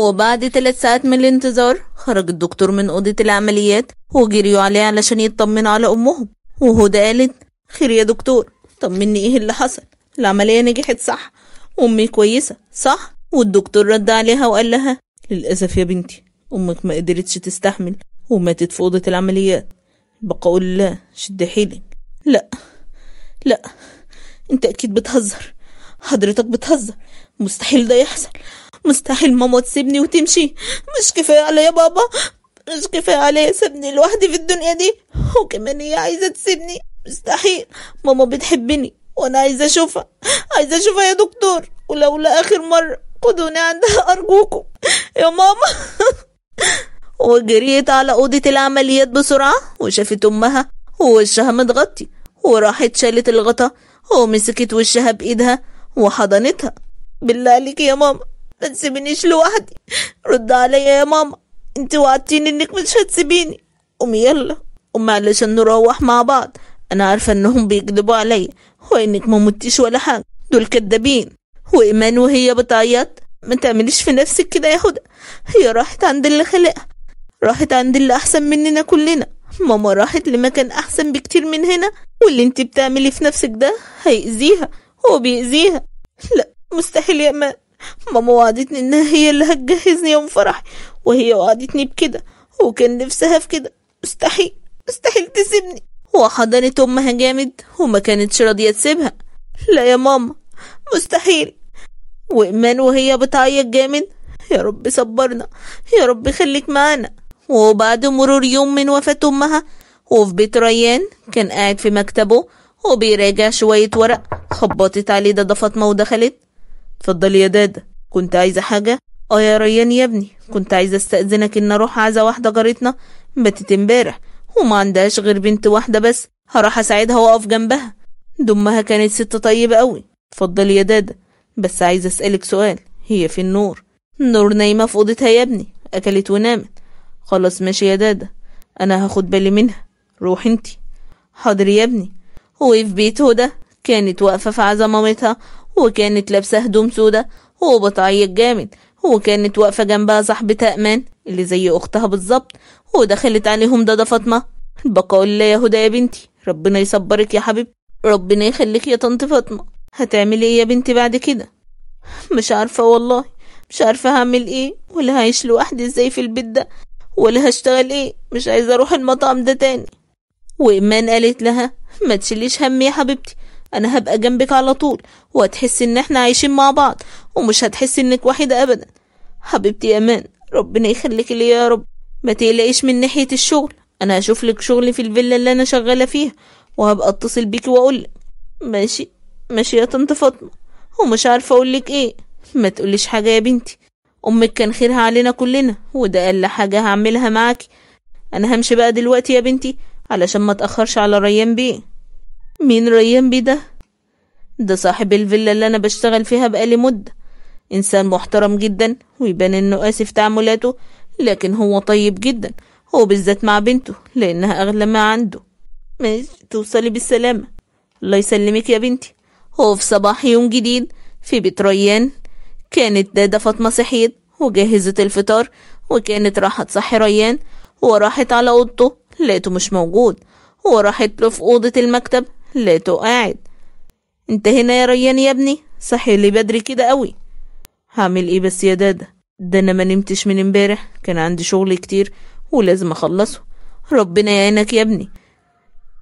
وبعد ثلاث ساعات من الانتظار خرج الدكتور من أوضة العمليات وجريوا عليه علشان يطمن على أمهم وهدى قالت خير يا دكتور طمني إيه اللي حصل العملية نجحت صح أمي كويسة صح والدكتور رد عليها وقال لها للأسف يا بنتي أمك ما قدرتش تستحمل وماتت في أوضة العمليات بقول لا شد حيلك لا لا انت اكيد بتهزر حضرتك بتهزر مستحيل ده يحصل مستحيل ماما تسيبني وتمشي مش كفاية عليا بابا مش كفاية عليا سيبني لوحدي في الدنيا دي وكمان هي عايزة تسيبني مستحيل ماما بتحبني وانا عايزة اشوفها عايزة اشوفها يا دكتور ولو لآخر مرة خدوني عندها أرجوكم يا ماما وجريت على أوضة العمليات بسرعة وشافت أمها ووشها متغطي وراحت شالت الغطا ومسكت وشها بإيدها وحضنتها بالله عليك يا ماما ما تسيبنيش لوحدي رد عليا يا ماما انت وعدتيني انك مش هتسيبيني قوم يلا قوم علشان نروح مع بعض انا عارفة انهم بيكذبوا عليا وانك ما متيش ولا حاجة دول كدابين وايمان وهي بتعيط ما تعمليش في نفسك كده يا هدى هي راحت عند اللي خلقها راحت عند اللي احسن مننا كلنا ماما راحت لمكان احسن بكتير من هنا واللي انت بتعملي في نفسك ده هيأذيها هو بيأذيها لا مستحيل يا مان ماما وعدتني انها هي اللي هتجهزني يوم فرحي وهي وعدتني بكده وكان نفسها في كده مستحيل مستحيل تسيبني وحضنت امها جامد وما كانتش راضيه تسيبها لا يا ماما مستحيل وايمان وهي بتعيط جامد يا رب صبرنا يا رب خليك معانا وبعد مرور يوم من وفاة أمها وفي بيت ريان كان قاعد في مكتبه وبيراجع شوية ورق خبطت عليه دادا فاطمة ودخلت اتفضلي يا دادا كنت عايزة حاجة اه يا ريان يا ابني كنت عايزة استأذنك ان اروح عزا واحدة جارتنا باتت امبارح وما عندهاش غير بنت واحدة بس هروح اساعدها واقف جنبها دمها كانت ست طيبة قوي اتفضلي يا دادا بس عايزة اسألك سؤال هي في النور نور نايمة في اوضتها يا ابني اكلت ونامت خلاص ماشي يا دادا انا هاخد بالي منها روح انتي حاضر يا ابني وفي إيه بيت هدى كانت واقفة في عزا مامتها وكانت لابسة هدوم سودة وبتعيط جامد وكانت واقفة جنبها صاحبتها أمان اللي زي أختها بالظبط ودخلت عليهم دادة فاطمة بقول لها يا هدى يا بنتي ربنا يصبرك يا حبيبتي ربنا يخليك يا طنط فاطمة هتعملي ايه يا بنتي بعد كده مش عارفة والله مش عارفة هعمل ايه ولا هعيش لوحدي ازاي في البيت ده ولا هشتغل ايه مش عايزة اروح المطعم ده تاني وإيمان قالت لها ما تشليش هم يا حبيبتي انا هبقى جنبك على طول وهتحسي ان احنا عايشين مع بعض ومش هتحسي انك وحيدة ابدا حبيبتي يا امان ربنا يخليك لي يا رب ما تقلقيش من ناحية الشغل انا هشوف لك شغل في الفيلا اللي انا شغالة فيها وهبقى اتصل بيكي واقولك ماشي ماشي يا طنط فاطمة ومش عارفة اقولك ايه ما تقوليش حاجة يا بنتي امك كان خيرها علينا كلنا وده اقل حاجة هعملها معاكي انا همشي بقى دلوقتي يا بنتي علشان ما تأخرش على ريان بيه مين ريان بيه ده؟ ده صاحب الفيلا اللي أنا بشتغل فيها بقالي مدة إنسان محترم جدا ويبان إنه قاسي في تعاملاته لكن هو طيب جدا هو بالذات مع بنته لأنها أغلى ما عنده ماشي توصلي بالسلامة الله يسلمك يا بنتي هو في صباح يوم جديد في بيت ريان كانت دادة فاطمة صحيت وجهزت الفطار وكانت راحت تصحي ريان وراحت على أوضته لقيته مش موجود وراحت له في أوضة المكتب لا قاعد انت هنا يا ريان يا ابني صحي لي بدري كده قوي هعمل ايه بس يا دادا ده انا ما نمتش من امبارح كان عندي شغل كتير ولازم اخلصه ربنا يعينك يا ابني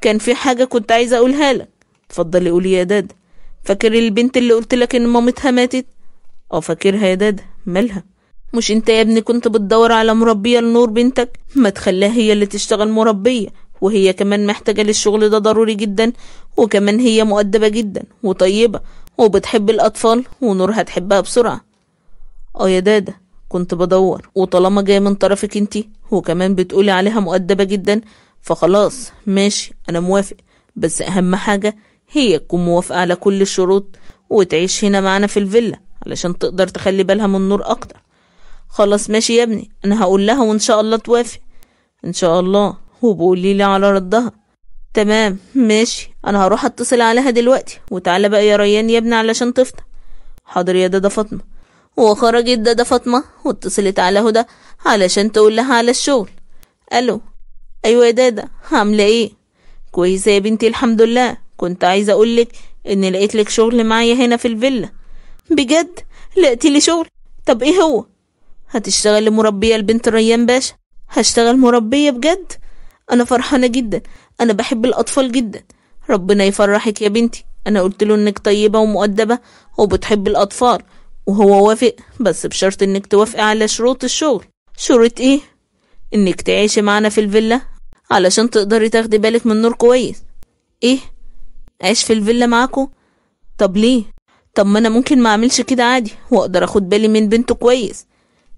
كان في حاجه كنت عايزه اقولها لك اتفضلي قولي يا دادا فاكر البنت اللي قلت لك ان مامتها ماتت اه فاكرها يا دادا مالها مش انت يا ابني كنت بتدور على مربيه لنور بنتك ما تخليها هي اللي تشتغل مربيه وهي كمان محتاجة للشغل ده ضروري جدا وكمان هي مؤدبة جدا وطيبة وبتحب الأطفال ونور هتحبها بسرعة اه يا دادا كنت بدور وطالما جاية من طرفك انتي وكمان بتقولي عليها مؤدبة جدا فخلاص ماشي أنا موافق بس أهم حاجة هي تكون موافقة على كل الشروط وتعيش هنا معنا في الفيلا علشان تقدر تخلي بالها من نور أكتر خلاص ماشي يا ابني أنا هقول لها وإن شاء الله توافق إن شاء الله وبقولي لي على ردها تمام ماشي انا هروح اتصل عليها دلوقتي وتعالى بقى يا ريان يا ابني علشان تفطر حاضر يا دادا فاطمه وخرجت دادا فاطمه واتصلت على هدى علشان تقول لها على الشغل الو ايوه يا دادا عامله ايه كويسه يا بنتي الحمد لله كنت عايزه اقولك ان لقيت لك شغل معايا هنا في الفيلا بجد لقيت لي شغل طب ايه هو هتشتغل مربيه لبنت ريان باشا هشتغل مربيه بجد أنا فرحانة جدا أنا بحب الأطفال جدا ربنا يفرحك يا بنتي أنا قلت له إنك طيبة ومؤدبة وبتحب الأطفال وهو وافق بس بشرط إنك توافقي على شروط الشغل شروط إيه؟ إنك تعيشي معانا في الفيلا علشان تقدري تاخدي بالك من نور كويس إيه؟ أعيش في الفيلا معاكو؟ طب ليه؟ طب ما أنا ممكن ما أعملش كده عادي وأقدر أخد بالي من بنته كويس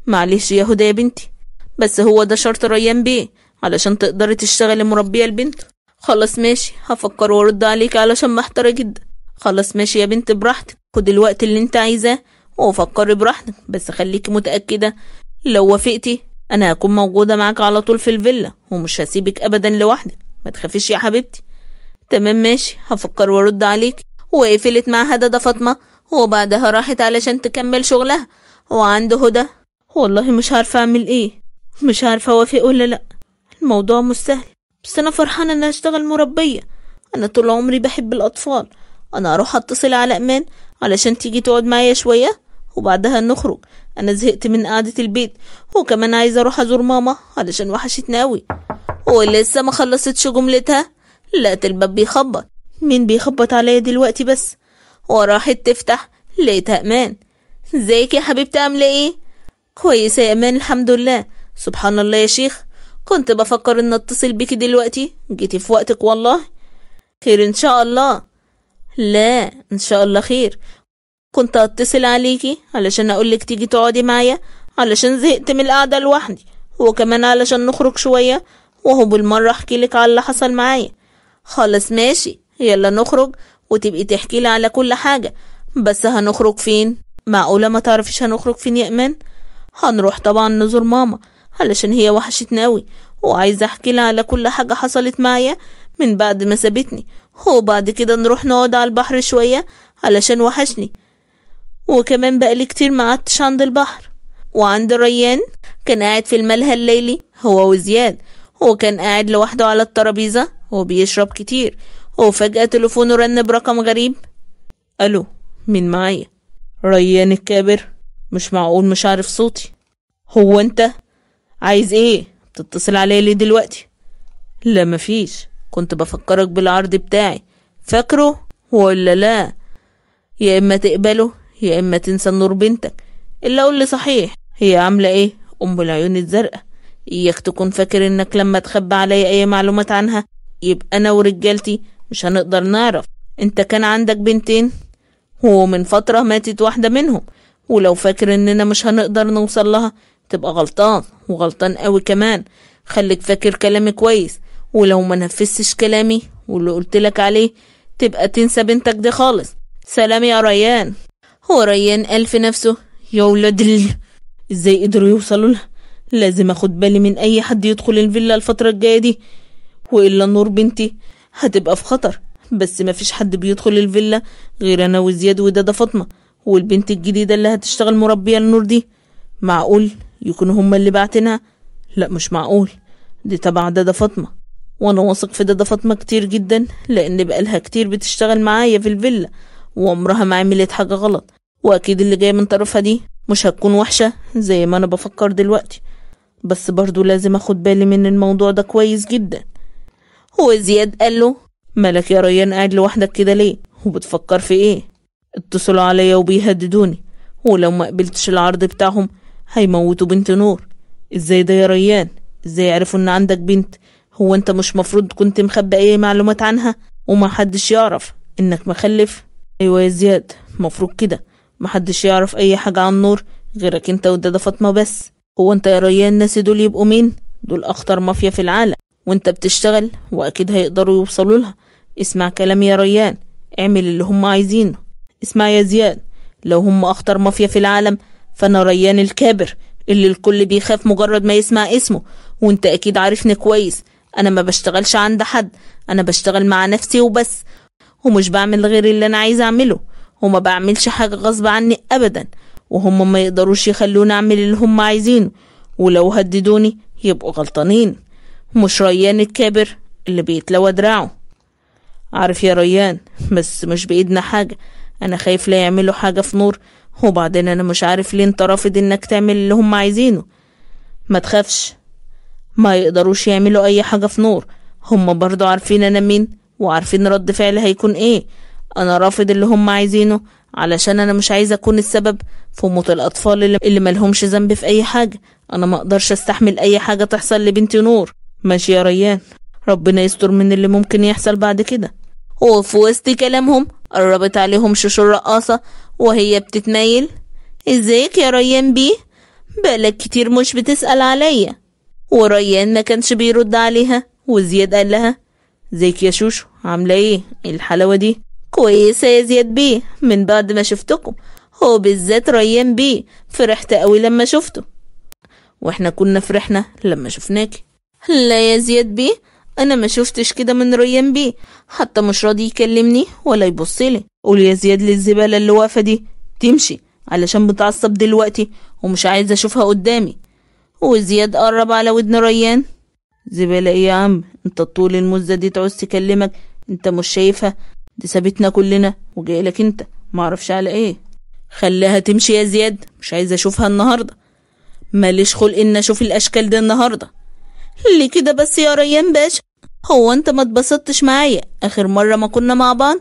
معلش يا هدى يا بنتي بس هو ده شرط ريان بيه علشان تقدري تشتغلي مربية البنت خلاص ماشي هفكر وارد عليك علشان محتارة جدا خلاص ماشي يا بنت براحتك خد الوقت اللي انت عايزاه وفكري براحتك بس خليكي متأكدة لو وافقتي انا هكون موجودة معاك على طول في الفيلا ومش هسيبك ابدا لوحدك ما تخافيش يا حبيبتي تمام ماشي هفكر وارد عليك وقفلت مع هدى ده فاطمة وبعدها راحت علشان تكمل شغلها وعند هدى والله مش عارفة اعمل ايه مش عارفة اوافق ولا لأ الموضوع مش سهل بس أنا فرحانة إني هشتغل مربية أنا طول عمري بحب الأطفال أنا أروح أتصل على امان علشان تيجي تقعد معايا شوية وبعدها نخرج أنا زهقت من قعدة البيت وكمان عايزة أروح أزور ماما علشان وحشتنا أوي ولسه ما خلصتش جملتها لقت الباب بيخبط مين بيخبط عليا دلوقتي بس وراحت تفتح لقيتها امان ازيك يا حبيبتي عاملة ايه؟ كويسة يا امان الحمد لله سبحان الله يا شيخ كنت بفكر ان اتصل بيكي دلوقتي جيتي في وقتك والله خير ان شاء الله لا ان شاء الله خير كنت اتصل عليكي علشان اقولك تيجي تقعدي معايا علشان زهقت من القعده لوحدي وكمان علشان نخرج شويه وهو بالمره احكيلك على اللي حصل معايا خلاص ماشي يلا نخرج وتبقي تحكي لي على كل حاجه بس هنخرج فين معقوله ما تعرفيش هنخرج فين يا امان هنروح طبعا نزور ماما علشان هي وحشتنا أوي وعايزة أحكي لها على كل حاجة حصلت معايا من بعد ما سابتني وبعد كده نروح نقعد على البحر شوية علشان وحشني وكمان بقالي كتير ما قعدتش عند البحر وعند ريان كان قاعد في الملهى الليلي هو وزياد وكان قاعد لوحده على الترابيزة وبيشرب كتير وفجأة تليفونه رن برقم غريب ألو مين معايا ريان الكابر مش معقول مش عارف صوتي هو انت عايز ايه بتتصل عليا ليه دلوقتي لا مفيش كنت بفكرك بالعرض بتاعي فاكره ولا لا يا اما تقبله يا اما تنسى النور بنتك الا قول لي صحيح هي عامله ايه ام العيون الزرقاء اياك تكون فاكر انك لما تخبى عليا اي معلومات عنها يبقى انا ورجالتي مش هنقدر نعرف انت كان عندك بنتين ومن فتره ماتت واحده منهم ولو فاكر اننا مش هنقدر نوصل لها تبقى غلطان وغلطان قوي كمان خليك فاكر كلامي كويس ولو ما نفذتش كلامي واللي قلتلك عليه تبقى تنسى بنتك دي خالص سلام يا ريان هو ريان قال في نفسه يا ولاد ال... ازاي قدروا يوصلوا لها لازم اخد بالي من اي حد يدخل الفيلا الفترة الجاية دي والا نور بنتي هتبقى في خطر بس مفيش حد بيدخل الفيلا غير انا وزياد ودادة فاطمة والبنت الجديدة اللي هتشتغل مربية النور دي معقول يكونوا هما اللي بعتنها لا مش معقول دي تبع دادا فاطمة وانا واثق في دادا فاطمة كتير جدا لان بقالها كتير بتشتغل معايا في الفيلا وعمرها ما عملت حاجة غلط واكيد اللي جاي من طرفها دي مش هتكون وحشة زي ما انا بفكر دلوقتي بس برضو لازم اخد بالي من الموضوع ده كويس جدا وزياد قال له مالك يا ريان قاعد لوحدك كده ليه وبتفكر في ايه اتصلوا عليا وبيهددوني ولو ما قبلتش العرض بتاعهم هيموتوا بنت نور ازاي ده يا ريان ازاي يعرفوا ان عندك بنت هو انت مش مفروض كنت مخبي اي معلومات عنها وما حدش يعرف انك مخلف ايوه يا زياد مفروض كده محدش يعرف اي حاجة عن نور غيرك انت ودادة فاطمة بس هو انت يا ريان الناس دول يبقوا مين دول اخطر مافيا في العالم وانت بتشتغل واكيد هيقدروا يوصلوا لها اسمع كلامي يا ريان اعمل اللي هم عايزينه اسمع يا زياد لو هم اخطر مافيا في العالم فانا ريان الكابر اللي الكل بيخاف مجرد ما يسمع اسمه وانت اكيد عارفني كويس انا ما بشتغلش عند حد انا بشتغل مع نفسي وبس ومش بعمل غير اللي انا عايز اعمله وما بعملش حاجة غصب عني ابدا وهم ما يقدروش يخلوني اعمل اللي هم عايزينه ولو هددوني يبقوا غلطانين مش ريان الكابر اللي بيتلوى دراعه عارف يا ريان بس مش بايدنا حاجة انا خايف لا يعملوا حاجة في نور وبعدين انا مش عارف ليه انت رافض انك تعمل اللي هم عايزينه ما تخافش ما يقدروش يعملوا اي حاجة في نور هم برضو عارفين انا مين وعارفين رد فعلي هيكون ايه انا رافض اللي هم عايزينه علشان انا مش عايزه اكون السبب في موت الاطفال اللي, اللي ملهمش ذنب في اي حاجه انا ما اقدرش استحمل اي حاجه تحصل لبنتي نور ماشي يا ريان ربنا يستر من اللي ممكن يحصل بعد كده وفي وسط كلامهم قربت عليهم شوش الرقاصة وهي بتتمايل ازيك يا ريان بيه بقالك كتير مش بتسأل عليا وريان ما كانش بيرد عليها وزياد قال لها ازيك يا شوشو عاملة إيه؟, ايه الحلاوة دي كويسة يا زياد بيه من بعد ما شفتكم هو بالذات ريان بيه فرحت قوي لما شفته واحنا كنا فرحنا لما شفناكي لا يا زياد بيه أنا ما شفتش كده من ريان بيه حتى مش راضي يكلمني ولا يبصلي قول يا زياد للزبالة اللي واقفة دي تمشي علشان بتعصب دلوقتي ومش عايز أشوفها قدامي وزياد قرب على ودن ريان زبالة إيه يا عم أنت طول المزة دي تعوز تكلمك أنت مش شايفها دي سابتنا كلنا وجايلك أنت معرفش على إيه خليها تمشي يا زياد مش عايز أشوفها النهاردة ماليش خلق إن أشوف الأشكال دي النهارده ليه كده بس يا ريان باشا هو انت ما اتبسطتش معايا اخر مرة ما كنا مع بعض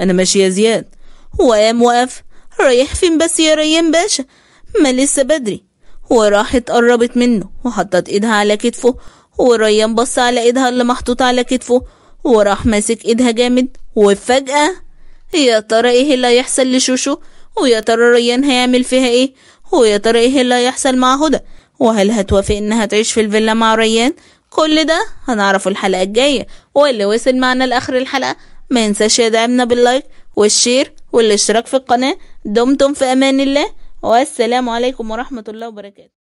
انا ماشي يا زياد وقام وقف رايح فين بس يا ريان باشا ما لسه بدري وراحت قربت منه وحطت ايدها على كتفه وريان بص على ايدها اللي محطوط على كتفه وراح ماسك ايدها جامد وفجأة يا ترى ايه اللي هيحصل لشوشو ويا ترى ريان هيعمل فيها ايه ويا ترى ايه اللي هيحصل مع هدى وهل هتوافق انها تعيش في الفيلا مع ريان كل ده هنعرفه الحلقة الجاية واللي وصل معنا لآخر الحلقة ما ينساش يدعمنا باللايك والشير والاشتراك في القناة دمتم في أمان الله والسلام عليكم ورحمة الله وبركاته